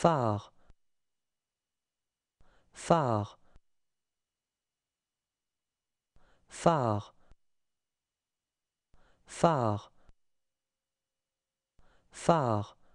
phare phare phare phare phare